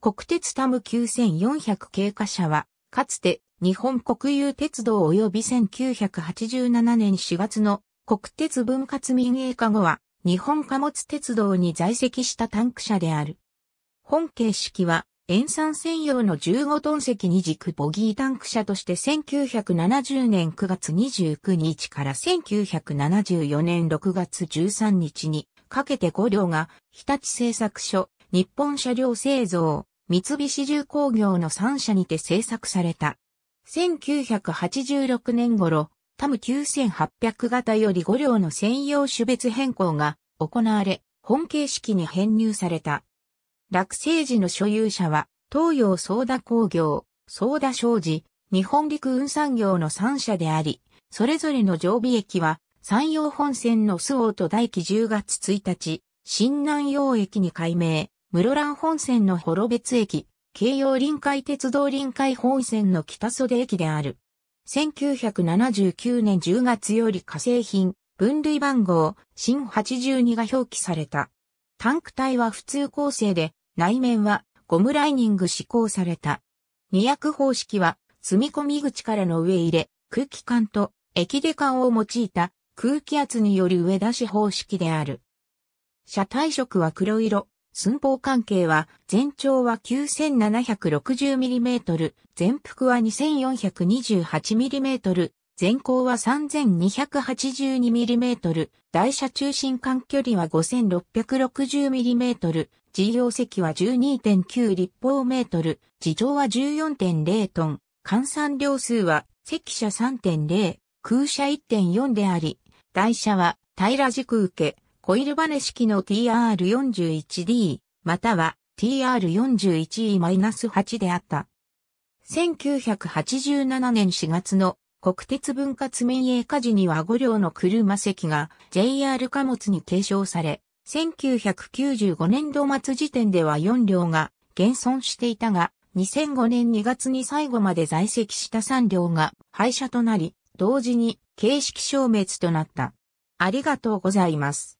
国鉄タム9400経過車は、かつて日本国有鉄道及び1987年4月の国鉄分割民営化後は、日本貨物鉄道に在籍したタンク車である。本形式は、塩酸専用の15トン積二軸ボギータンク車として1970年9月29日から1974年6月13日にかけて5両が日立製作所日本車両製造三菱重工業の3社にて製作された。1986年頃、タム9800型より5両の専用種別変更が行われ、本形式に編入された。落成時の所有者は、東洋ソーダ工業、ソーダ商事、日本陸運産業の3社であり、それぞれの常備駅は、山陽本線の周防と大樹10月1日、新南洋駅に改名、室蘭本線の幌別駅、京葉臨海鉄道臨海本線の北袖駅である。1979年10月より化成品、分類番号、新82が表記された。タンク体は普通構成で、内面はゴムライニング施行された。二役方式は、積み込み口からの上入れ、空気管と液出管を用いた空気圧による上出し方式である。車体色は黒色、寸法関係は、全長は 9760mm、全幅は 2428mm、全高は 3282mm、台車中心間距離は 5660mm、事業席は12.9立方メートル、地上は14.0トン、換算量数は席車3.0、空車1.4であり、台車は平ら軸受け、コイルバネ式の TR41D、または TR41E-8 であった。1987年4月の国鉄分割民営化時には5両の車席が JR 貨物に継承され、1995年度末時点では4両が現存していたが、2005年2月に最後まで在籍した3両が廃車となり、同時に形式消滅となった。ありがとうございます。